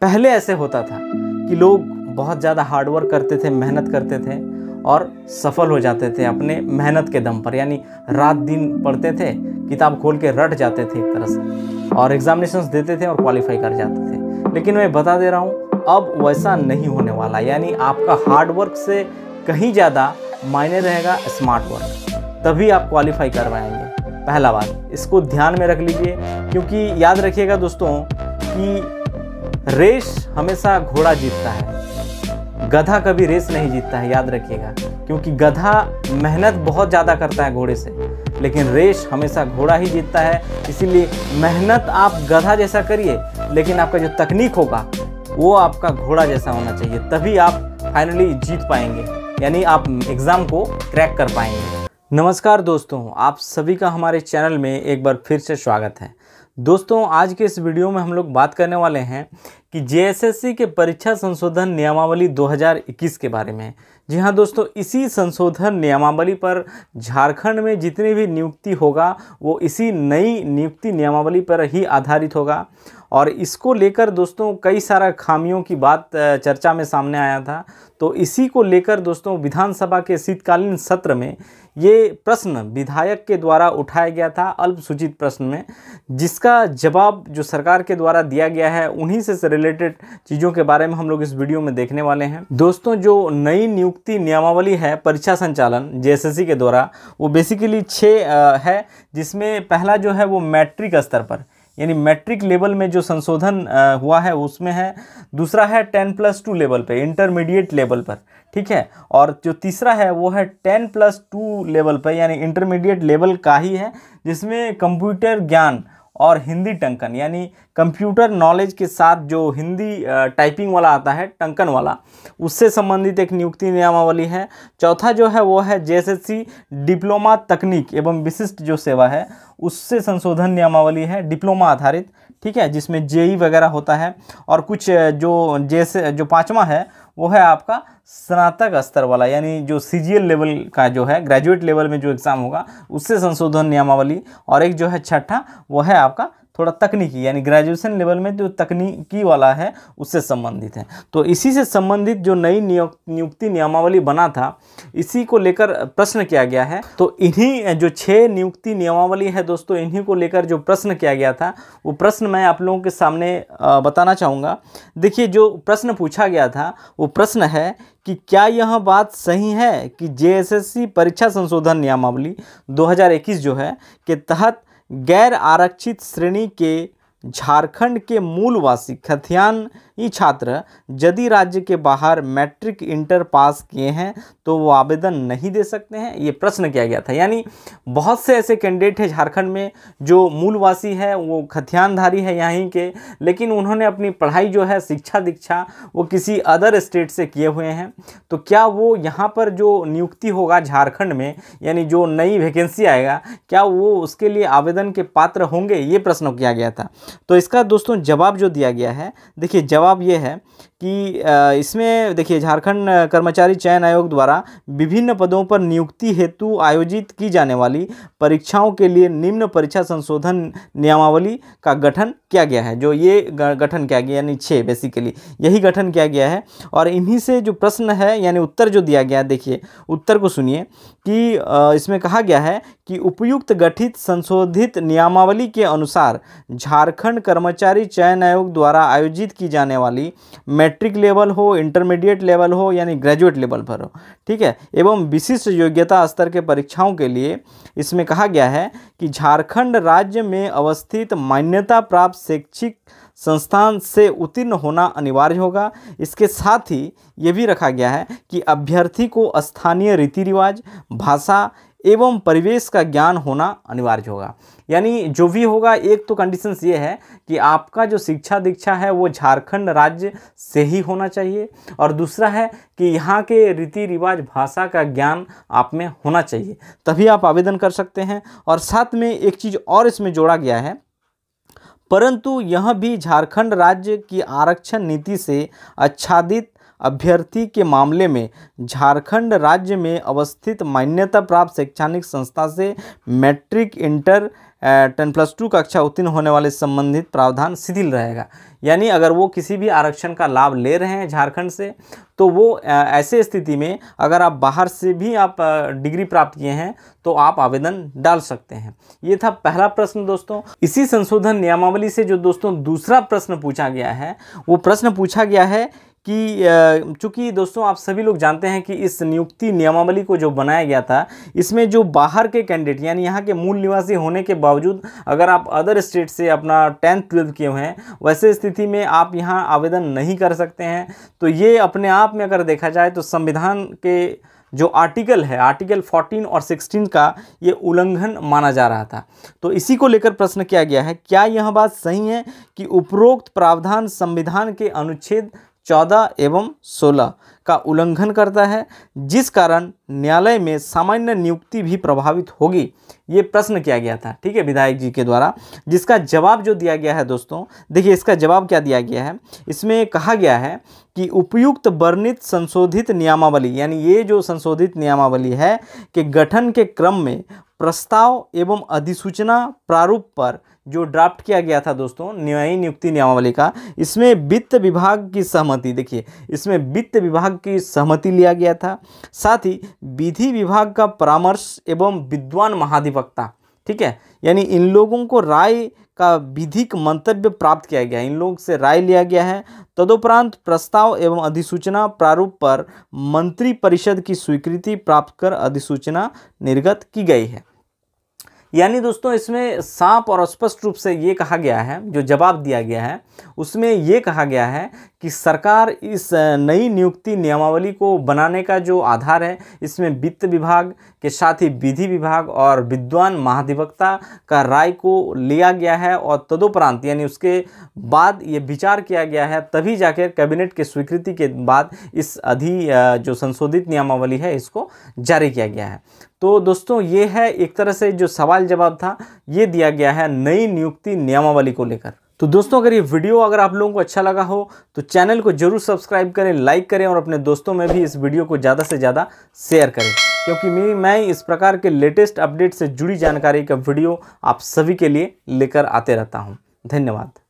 पहले ऐसे होता था कि लोग बहुत ज़्यादा हार्डवर्क करते थे मेहनत करते थे और सफल हो जाते थे अपने मेहनत के दम पर यानी रात दिन पढ़ते थे किताब खोल के रट जाते थे एक तरह से और एग्जामिनेशंस देते थे और क्वालिफाई कर जाते थे लेकिन मैं बता दे रहा हूँ अब वैसा नहीं होने वाला यानी आपका हार्डवर्क से कहीं ज़्यादा मायने रहेगा स्मार्ट वर्क तभी आप क्वालिफाई करवाएंगे पहला बात इसको ध्यान में रख लीजिए क्योंकि याद रखिएगा दोस्तों कि रेस हमेशा घोड़ा जीतता है गधा कभी रेस नहीं जीतता है याद रखिएगा क्योंकि गधा मेहनत बहुत ज़्यादा करता है घोड़े से लेकिन रेस हमेशा घोड़ा ही जीतता है इसीलिए मेहनत आप गधा जैसा करिए लेकिन आपका जो तकनीक होगा वो आपका घोड़ा जैसा होना चाहिए तभी आप फाइनली जीत पाएंगे यानी आप एग्ज़ाम को क्रैक कर पाएंगे नमस्कार दोस्तों आप सभी का हमारे चैनल में एक बार फिर से स्वागत है दोस्तों आज के इस वीडियो में हम लोग बात करने वाले हैं कि जेएसएससी के परीक्षा संशोधन नियमावली 2021 के बारे में जी हाँ दोस्तों इसी संशोधन नियमावली पर झारखंड में जितनी भी नियुक्ति होगा वो इसी नई नियुक्ति नियमावली पर ही आधारित होगा और इसको लेकर दोस्तों कई सारा खामियों की बात चर्चा में सामने आया था तो इसी को लेकर दोस्तों विधानसभा के शीतकालीन सत्र में ये प्रश्न विधायक के द्वारा उठाया गया था अल्पसूचित प्रश्न में जिसका जवाब जो सरकार के द्वारा दिया गया है उन्हीं से रिलेटेड चीज़ों के बारे में हम लोग इस वीडियो में देखने वाले हैं दोस्तों जो नई नियुक्ति नियमावली है परीक्षा संचालन जेएसएससी के द्वारा वो बेसिकली छः है जिसमें पहला जो है वो मैट्रिक स्तर पर यानी मैट्रिक लेवल में जो संशोधन हुआ है उसमें है दूसरा है टेन प्लस टू लेवल पे इंटरमीडिएट लेवल पर ठीक है और जो तीसरा है वो है टेन प्लस टू लेवल पर यानी इंटरमीडिएट लेवल का ही है जिसमें कंप्यूटर ज्ञान और हिंदी टंकन यानी कंप्यूटर नॉलेज के साथ जो हिंदी टाइपिंग वाला आता है टंकन वाला उससे संबंधित एक नियुक्ति नियमावली है चौथा जो है वो है जेएसएससी डिप्लोमा तकनीक एवं विशिष्ट जो सेवा है उससे संशोधन नियमावली है डिप्लोमा आधारित ठीक है जिसमें जेई वगैरह होता है और कुछ जो जैसे जो पाँचवा है वो है आपका स्नातक स्तर वाला यानी जो सी लेवल का जो है ग्रेजुएट लेवल में जो एग्ज़ाम होगा उससे संशोधन नियमावली और एक जो है छठा वो है आपका थोड़ा तकनीकी यानी ग्रेजुएशन लेवल में जो तकनीकी वाला है उससे संबंधित है तो इसी से संबंधित जो नई नियुक्ति नियमावली बना था इसी को लेकर प्रश्न किया गया है तो इन्हीं जो छः नियुक्ति नियमावली है दोस्तों इन्हीं को लेकर जो प्रश्न किया गया था वो प्रश्न मैं आप लोगों के सामने बताना चाहूँगा देखिए जो प्रश्न पूछा गया था वो प्रश्न है कि क्या यह बात सही है कि जे परीक्षा संशोधन नियमावली 2021 जो है के तहत गैर आरक्षित श्रेणी के झारखंड के मूलवासी खथियान ये छात्र यदि राज्य के बाहर मैट्रिक इंटर पास किए हैं तो वो आवेदन नहीं दे सकते हैं ये प्रश्न किया गया था यानी बहुत से ऐसे कैंडिडेट हैं झारखंड में जो मूलवासी है वो खतियानधारी है यहीं के लेकिन उन्होंने अपनी पढ़ाई जो है शिक्षा दीक्षा वो किसी अदर स्टेट से किए हुए हैं तो क्या वो यहाँ पर जो नियुक्ति होगा झारखंड में यानी जो नई वैकेंसी आएगा क्या वो उसके लिए आवेदन के पात्र होंगे ये प्रश्न किया गया था तो इसका दोस्तों जवाब जो दिया गया है देखिए जवाब जवाब ये है कि इसमें देखिए झारखंड कर्मचारी चयन आयोग द्वारा विभिन्न पदों पर नियुक्ति हेतु आयोजित की जाने वाली परीक्षाओं के लिए निम्न परीक्षा संशोधन नियमावली का गठन किया गया है जो ये गठन किया गया यानी छः बेसिकली यही गठन किया गया है और इन्हीं से जो प्रश्न है यानी उत्तर जो दिया गया है देखिए उत्तर को सुनिए कि इसमें कहा गया है कि उपयुक्त गठित संशोधित नियमावली के अनुसार झारखंड कर्मचारी चयन आयोग द्वारा आयोजित की जाने वाली मैट्रिक लेवल हो इंटरमीडिएट लेवल हो यानी ग्रेजुएट लेवल पर हो ठीक है एवं विशिष्ट योग्यता स्तर के परीक्षाओं के लिए इसमें कहा गया है कि झारखंड राज्य में अवस्थित मान्यता प्राप्त शैक्षिक संस्थान से उत्तीर्ण होना अनिवार्य होगा इसके साथ ही ये भी रखा गया है कि अभ्यर्थी को स्थानीय रीति रिवाज भाषा एवं परिवेश का ज्ञान होना अनिवार्य होगा यानी जो भी होगा एक तो कंडीशंस ये है कि आपका जो शिक्षा दीक्षा है वो झारखंड राज्य से ही होना चाहिए और दूसरा है कि यहाँ के रीति रिवाज भाषा का ज्ञान आप में होना चाहिए तभी आप आवेदन कर सकते हैं और साथ में एक चीज़ और इसमें जोड़ा गया है परंतु यह भी झारखंड राज्य की आरक्षण नीति से आच्छादित अभ्यर्थी के मामले में झारखंड राज्य में अवस्थित मान्यता प्राप्त शैक्षणिक संस्था से matric inter ten plus two कक्षा उत्तीर्ण होने वाले संबंधित प्रावधान शिथिल रहेगा यानी अगर वो किसी भी आरक्षण का लाभ ले रहे हैं झारखंड से तो वो ऐसे स्थिति में अगर आप बाहर से भी आप डिग्री प्राप्त किए हैं तो आप आवेदन डाल सकते हैं ये था पहला प्रश्न दोस्तों इसी संशोधन नियमावली से जो दोस्तों दूसरा प्रश्न पूछा गया है वो प्रश्न पूछा गया है कि चूँकि दोस्तों आप सभी लोग जानते हैं कि इस नियुक्ति नियमावली को जो बनाया गया था इसमें जो बाहर के कैंडिडेट यानी यहाँ के मूल निवासी होने के बावजूद अगर आप अदर स्टेट से अपना टेंथ ट्वेल्थ किए हैं वैसे स्थिति में आप यहाँ आवेदन नहीं कर सकते हैं तो ये अपने आप में अगर देखा जाए तो संविधान के जो आर्टिकल है आर्टिकल 14 और 16 का ये उल्लंघन माना जा रहा था तो इसी को लेकर प्रश्न किया गया है क्या यह बात सही है कि उपरोक्त प्रावधान संविधान के अनुच्छेद चौदह एवं सोलह का उल्लंघन करता है जिस कारण न्यायालय में सामान्य नियुक्ति भी प्रभावित होगी ये प्रश्न किया गया था ठीक है विधायक जी के द्वारा जिसका जवाब जो दिया गया है दोस्तों देखिए इसका जवाब क्या दिया गया है इसमें कहा गया है कि उपयुक्त वर्णित संशोधित नियमावली यानी ये जो संशोधित नियमावली है कि गठन के क्रम में प्रस्ताव एवं अधिसूचना प्रारूप पर जो ड्राफ्ट किया गया था दोस्तों न्यायी नियुक्ति नियमावली का इसमें वित्त विभाग की सहमति देखिए इसमें वित्त विभाग की सहमति लिया गया था साथ ही विधि विभाग का परामर्श एवं विद्वान महाधिवक्ता ठीक है यानी इन लोगों को राय का विधिक मंतव्य प्राप्त किया गया है इन लोगों से राय लिया गया है तदुपरांत प्रस्ताव एवं अधिसूचना प्रारूप पर मंत्रिपरिषद की स्वीकृति प्राप्त कर अधिसूचना निर्गत की गई है यानी दोस्तों इसमें सांप और स्पष्ट रूप से ये कहा गया है जो जवाब दिया गया है उसमें ये कहा गया है कि सरकार इस नई नियुक्ति नियमावली को बनाने का जो आधार है इसमें वित्त विभाग के साथ ही विधि विभाग और विद्वान महाधिवक्ता का राय को लिया गया है और तदुपरांत यानी उसके बाद ये विचार किया गया है तभी जाकर कैबिनेट के स्वीकृति के बाद इस अधि जो संशोधित नियमावली है इसको जारी किया गया है तो दोस्तों ये है एक तरह से जो सवाल जवाब था ये दिया गया है नई नियुक्ति नियमावली को लेकर तो दोस्तों अगर ये वीडियो अगर आप लोगों को अच्छा लगा हो तो चैनल को जरूर सब्सक्राइब करें लाइक करें और अपने दोस्तों में भी इस वीडियो को ज़्यादा से ज़्यादा शेयर करें क्योंकि मैं मैं इस प्रकार के लेटेस्ट अपडेट से जुड़ी जानकारी का वीडियो आप सभी के लिए लेकर आते रहता हूँ धन्यवाद